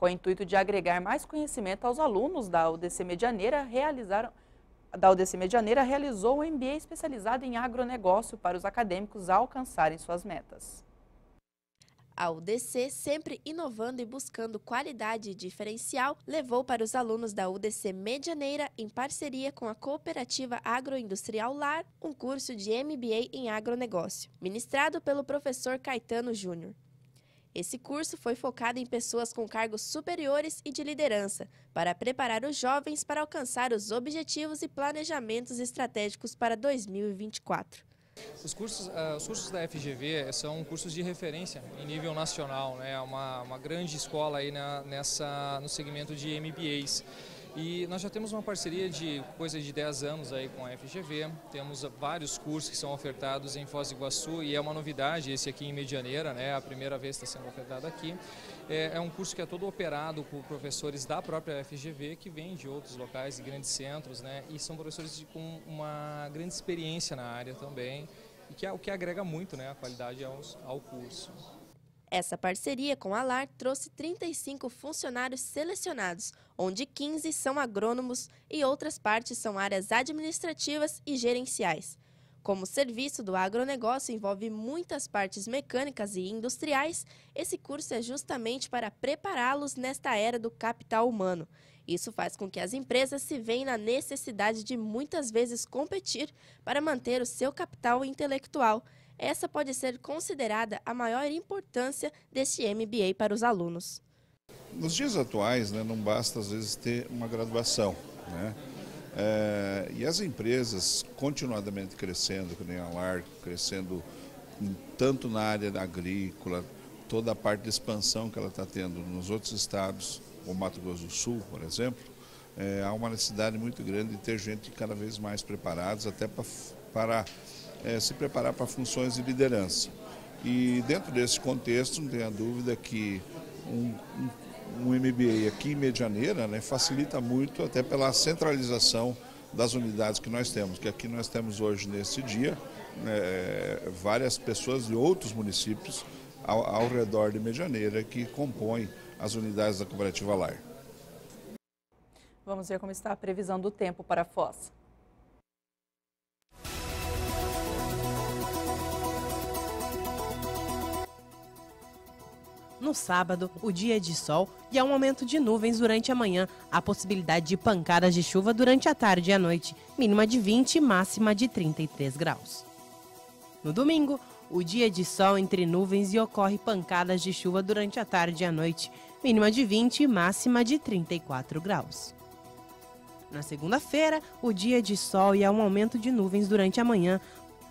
com o intuito de agregar mais conhecimento aos alunos da UDC Medianeira, realizaram da UDC Medianeira realizou um MBA especializado em agronegócio para os acadêmicos alcançarem suas metas. A UDC, sempre inovando e buscando qualidade e diferencial, levou para os alunos da UDC Medianeira, em parceria com a Cooperativa Agroindustrial LAR, um curso de MBA em agronegócio, ministrado pelo professor Caetano Júnior. Esse curso foi focado em pessoas com cargos superiores e de liderança, para preparar os jovens para alcançar os objetivos e planejamentos estratégicos para 2024. Os cursos, ah, os cursos da FGV eh, são cursos de referência em nível nacional, né? É uma, uma grande escola aí na, nessa, no segmento de MBAs. E nós já temos uma parceria de coisa de 10 anos aí com a FGV, temos vários cursos que são ofertados em Foz do Iguaçu e é uma novidade esse aqui em Medianeira, né? a primeira vez está sendo ofertado aqui. É, é, um curso que é todo operado por professores da própria FGV que vêm de outros locais, de grandes centros, né? e são professores de, com uma grande experiência na área também, e que é o que agrega muito né? a qualidade ao, ao curso. Essa parceria com a LAR trouxe 35 funcionários selecionados, onde 15 são agrônomos e outras partes são áreas administrativas e gerenciais. Como o serviço do agronegócio envolve muitas partes mecânicas e industriais, esse curso é justamente para prepará-los nesta era do capital humano. Isso faz com que as empresas se veem na necessidade de muitas vezes competir para manter o seu capital intelectual essa pode ser considerada a maior importância deste MBA para os alunos. Nos dias atuais, né, não basta às vezes ter uma graduação, né? É, e as empresas continuadamente crescendo, que a LAR, crescendo tanto na área da agrícola, toda a parte de expansão que ela está tendo nos outros estados, como Mato Grosso do Sul, por exemplo, é, há uma necessidade muito grande de ter gente cada vez mais preparados até para é, se preparar para funções de liderança. E dentro desse contexto, não tenha dúvida que um, um, um MBA aqui em Medianeira né, facilita muito até pela centralização das unidades que nós temos, que aqui nós temos hoje, nesse dia, né, é, várias pessoas de outros municípios ao, ao redor de Medianeira que compõem as unidades da cooperativa LAR. Vamos ver como está a previsão do tempo para a Foz. No sábado, o dia de sol e há é um aumento de nuvens durante a manhã. Há possibilidade de pancadas de chuva durante a tarde e a noite, mínima de 20 e máxima de 33 graus. No domingo, o dia de sol entre nuvens e ocorre pancadas de chuva durante a tarde e a noite, mínima de 20 e máxima de 34 graus. Na segunda-feira, o dia de sol e há um aumento de nuvens durante a manhã.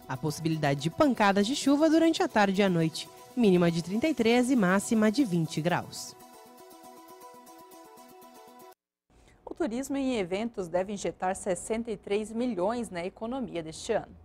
Há possibilidade de pancadas de chuva durante a tarde e a noite, mínima de 33 e máxima de 20 graus. O turismo em eventos deve injetar 63 milhões na economia deste ano.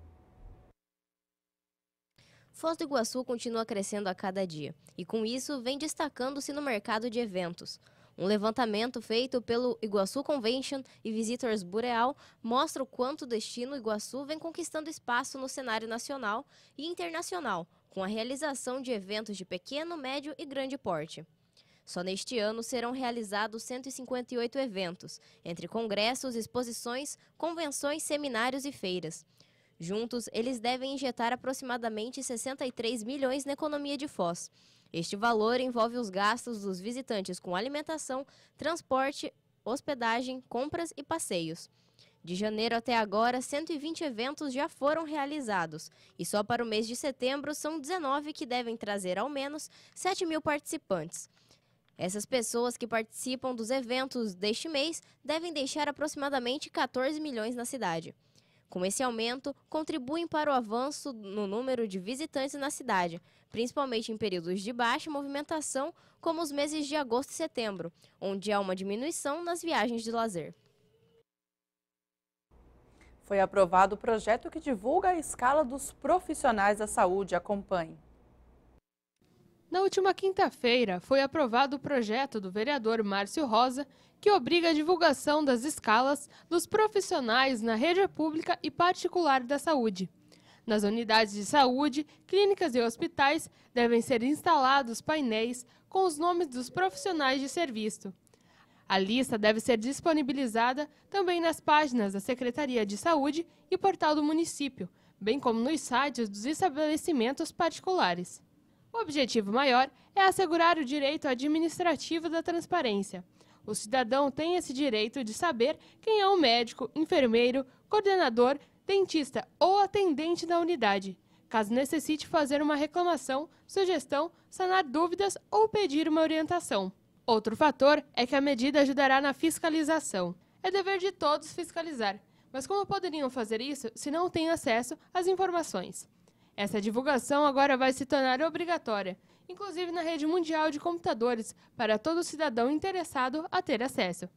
Foz do Iguaçu continua crescendo a cada dia e, com isso, vem destacando-se no mercado de eventos. Um levantamento feito pelo Iguaçu Convention e Visitors Bureau mostra o quanto o destino Iguaçu vem conquistando espaço no cenário nacional e internacional, com a realização de eventos de pequeno, médio e grande porte. Só neste ano serão realizados 158 eventos, entre congressos, exposições, convenções, seminários e feiras. Juntos, eles devem injetar aproximadamente 63 milhões na economia de Foz. Este valor envolve os gastos dos visitantes com alimentação, transporte, hospedagem, compras e passeios. De janeiro até agora, 120 eventos já foram realizados e só para o mês de setembro são 19 que devem trazer ao menos 7 mil participantes. Essas pessoas que participam dos eventos deste mês devem deixar aproximadamente 14 milhões na cidade. Com esse aumento, contribuem para o avanço no número de visitantes na cidade, principalmente em períodos de baixa movimentação, como os meses de agosto e setembro, onde há uma diminuição nas viagens de lazer. Foi aprovado o projeto que divulga a escala dos profissionais da saúde. Acompanhe. Na última quinta-feira, foi aprovado o projeto do vereador Márcio Rosa, que obriga a divulgação das escalas dos profissionais na rede pública e particular da saúde. Nas unidades de saúde, clínicas e hospitais devem ser instalados painéis com os nomes dos profissionais de serviço. A lista deve ser disponibilizada também nas páginas da Secretaria de Saúde e portal do município, bem como nos sites dos estabelecimentos particulares. O objetivo maior é assegurar o direito administrativo da transparência. O cidadão tem esse direito de saber quem é o médico, enfermeiro, coordenador, dentista ou atendente da unidade, caso necessite fazer uma reclamação, sugestão, sanar dúvidas ou pedir uma orientação. Outro fator é que a medida ajudará na fiscalização. É dever de todos fiscalizar, mas como poderiam fazer isso se não têm acesso às informações? Essa divulgação agora vai se tornar obrigatória, inclusive na rede mundial de computadores, para todo cidadão interessado a ter acesso.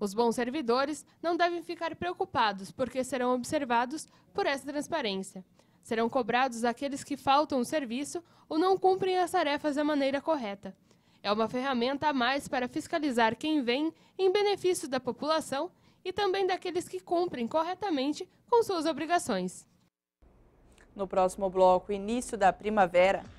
Os bons servidores não devem ficar preocupados, porque serão observados por essa transparência. Serão cobrados aqueles que faltam o serviço ou não cumprem as tarefas da maneira correta. É uma ferramenta a mais para fiscalizar quem vem em benefício da população e também daqueles que cumprem corretamente com suas obrigações. No próximo bloco, início da primavera.